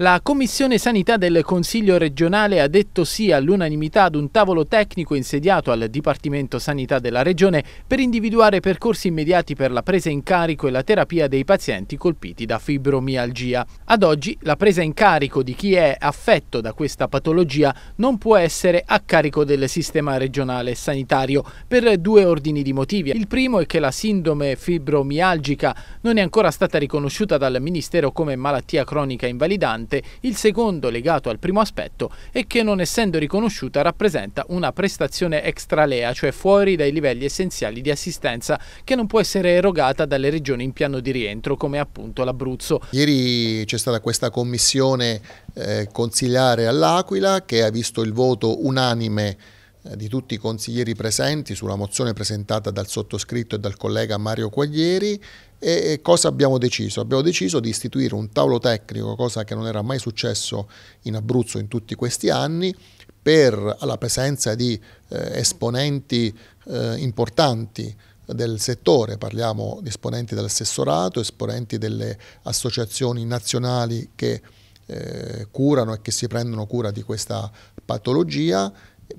La Commissione Sanità del Consiglio regionale ha detto sì all'unanimità ad un tavolo tecnico insediato al Dipartimento Sanità della Regione per individuare percorsi immediati per la presa in carico e la terapia dei pazienti colpiti da fibromialgia. Ad oggi la presa in carico di chi è affetto da questa patologia non può essere a carico del sistema regionale sanitario per due ordini di motivi. Il primo è che la sindrome fibromialgica non è ancora stata riconosciuta dal Ministero come malattia cronica invalidante importante, il secondo legato al primo aspetto è che non essendo riconosciuta rappresenta una prestazione extralea, cioè fuori dai livelli essenziali di assistenza che non può essere erogata dalle regioni in piano di rientro come appunto l'Abruzzo. Ieri c'è stata questa commissione eh, consigliare all'Aquila che ha visto il voto unanime eh, di tutti i consiglieri presenti sulla mozione presentata dal sottoscritto e dal collega Mario Quaglieri e cosa abbiamo deciso? Abbiamo deciso di istituire un tavolo tecnico, cosa che non era mai successo in Abruzzo in tutti questi anni, per la presenza di eh, esponenti eh, importanti del settore, parliamo di esponenti dell'assessorato, esponenti delle associazioni nazionali che eh, curano e che si prendono cura di questa patologia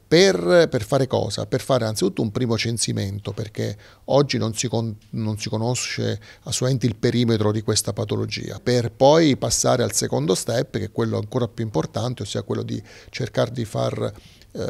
per, per, fare cosa? Per fare anzitutto un primo censimento, perché oggi non si, con, non si, conosce assolutamente il perimetro di questa patologia, per poi passare al secondo step, che è quello ancora più importante, ossia quello di cercare di far eh,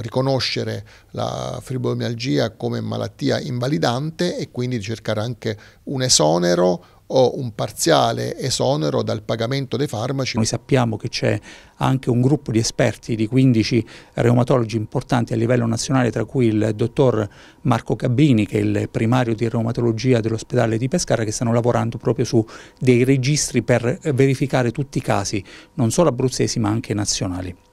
riconoscere la fibromialgia come malattia invalidante e quindi di cercare anche un esonero o un parziale esonero dal pagamento dei farmaci. Noi sappiamo che c'è anche un gruppo di esperti di 15 reumatologi importanti a livello nazionale, tra cui il dottor Marco Cabini, che è il primario di reumatologia dell'ospedale di Pescara, che stanno lavorando proprio su dei registri per verificare tutti i casi, non solo abruzzesi ma anche nazionali.